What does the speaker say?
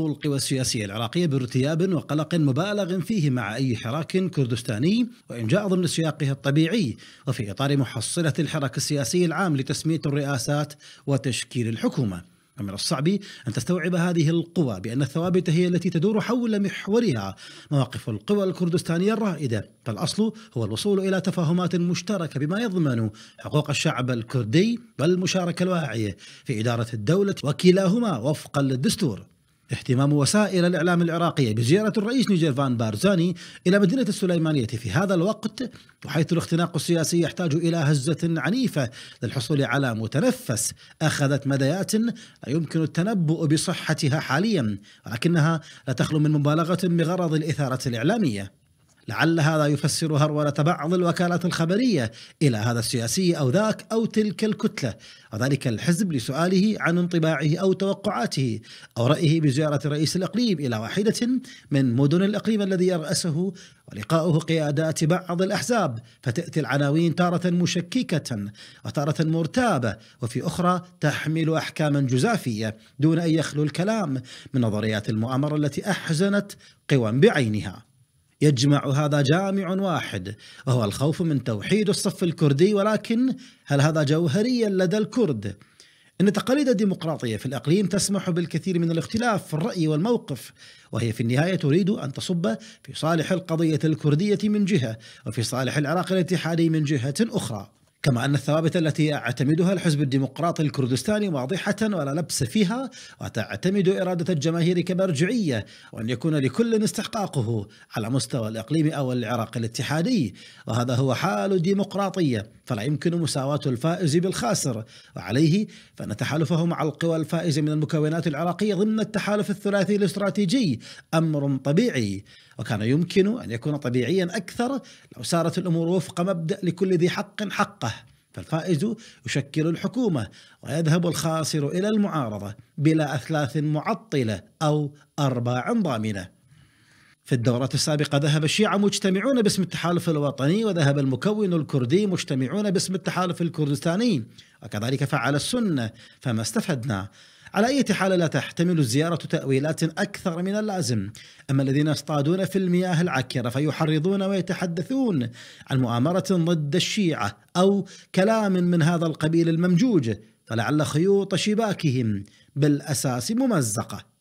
القوى السياسية العراقية بارتياب وقلق مبالغ فيه مع أي حراك كردستاني وإن جاء ضمن سياقه الطبيعي وفي إطار محصلة الحراك السياسي العام لتسمية الرئاسات وتشكيل الحكومة ومن الصعب أن تستوعب هذه القوى بأن الثوابت هي التي تدور حول محورها مواقف القوى الكردستانية الرائدة فالأصل هو الوصول إلى تفاهمات مشتركة بما يضمن حقوق الشعب الكردي والمشاركة الواعية في إدارة الدولة وكلاهما وفقا للدستور اهتمام وسائل الإعلام العراقية بزيارة الرئيس نيجير فان بارزاني إلى مدينة السليمانية في هذا الوقت وحيث الاختناق السياسي يحتاج إلى هزة عنيفة للحصول على متنفس أخذت مديات لا يمكن التنبؤ بصحتها حاليا ولكنها لا تخلو من مبالغة بغرض الإثارة الإعلامية لعل هذا يفسر هرولة بعض الوكالات الخبرية إلى هذا السياسي أو ذاك أو تلك الكتلة وذلك الحزب لسؤاله عن انطباعه أو توقعاته أو رأيه بزيارة رئيس الإقليم إلى واحدة من مدن الإقليم الذي يرأسه ولقاؤه قيادات بعض الأحزاب فتأتي العناوين تارة مشككة وتارة مرتابة وفي أخرى تحمل أحكاما جزافية دون أن يخلو الكلام من نظريات المؤامرة التي أحزنت قوى بعينها يجمع هذا جامع واحد وهو الخوف من توحيد الصف الكردي ولكن هل هذا جوهريا لدى الكرد؟ أن تقاليد الديمقراطية في الإقليم تسمح بالكثير من الاختلاف في الرأي والموقف وهي في النهاية تريد أن تصب في صالح القضية الكردية من جهة وفي صالح العراق الاتحادي من جهة أخرى كما أن الثوابت التي يعتمدها الحزب الديمقراطي الكردستاني واضحة ولا لبس فيها وتعتمد إرادة الجماهير كمرجعية وأن يكون لكل استحقاقه على مستوى الإقليم أو العراق الاتحادي وهذا هو حال الديمقراطية فلا يمكن مساواة الفائز بالخاسر وعليه فإن تحالفه مع القوى الفائزة من المكونات العراقية ضمن التحالف الثلاثي الاستراتيجي أمر طبيعي وكان يمكن أن يكون طبيعيا أكثر لو سارت الأمور وفق مبدأ لكل ذي حق حقه فالفائز يشكل الحكومة ويذهب الخاسر إلى المعارضة بلا أثلاث معطلة أو أرباع ضامنة في الدورة السابقة ذهب الشيعة مجتمعون باسم التحالف الوطني وذهب المكون الكردي مجتمعون باسم التحالف الكردستاني وكذلك فعل السنة فما استفدنا على أي حال لا تحتمل الزيارة تأويلات أكثر من اللازم أما الذين يصطادون في المياه العكرة فيحرضون ويتحدثون عن مؤامرة ضد الشيعة أو كلام من هذا القبيل الممجوج فلعل خيوط شباكهم بالأساس ممزقة